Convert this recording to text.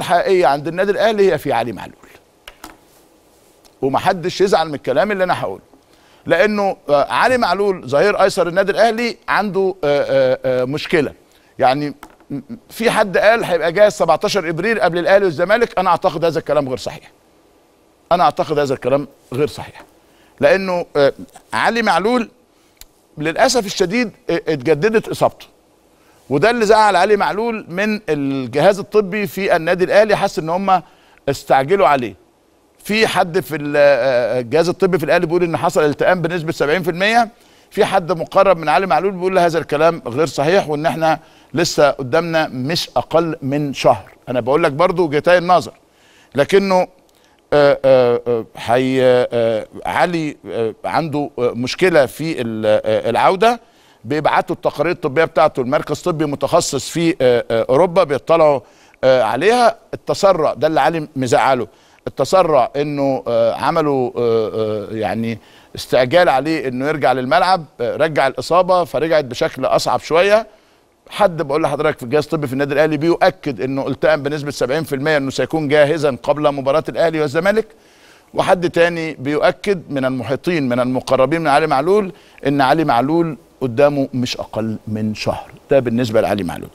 الحقيقيه عند النادي الاهلي هي في علي معلول ومحدش يزعل من الكلام اللي انا هقوله لانه آه، علي معلول ظهير ايسر النادي الاهلي عنده آه، آه، مشكله يعني في حد قال هيبقى جاهز 17 ابريل قبل الاهلي والزمالك انا اعتقد هذا الكلام غير صحيح انا اعتقد هذا الكلام غير صحيح لانه علي معلول للاسف الشديد اتجددت اصابته وده اللي زعل علي معلول من الجهاز الطبي في النادي الاهلي حس ان هم استعجلوا عليه في حد في الجهاز الطبي في الاهلي بيقول ان حصل التئام بنسبه 70% في حد مقرب من علي معلول بيقول هذا الكلام غير صحيح وان احنا لسه قدامنا مش اقل من شهر انا بقول لك برضو جتاي النظر لكنه آه، آه، آه، حي علي عنده مشكله في العوده بيبعتوا التقارير الطبيه بتاعته المركز طبي متخصص في آه، آه، اوروبا بيطلعوا آه، عليها التسرع ده اللي علي مزعله التسرع انه عملوا يعني استعجال عليه انه يرجع للملعب رجع الاصابه فرجعت بشكل اصعب شويه حد بقول لحضرتك في الجهاز الطبي في النادي الاهلي بيؤكد انه التئم بنسبه 70% انه سيكون جاهزا قبل مباراه الاهلي والزمالك وحد تاني بيؤكد من المحيطين من المقربين من علي معلول ان علي معلول قدامه مش اقل من شهر ده بالنسبه لعلي معلول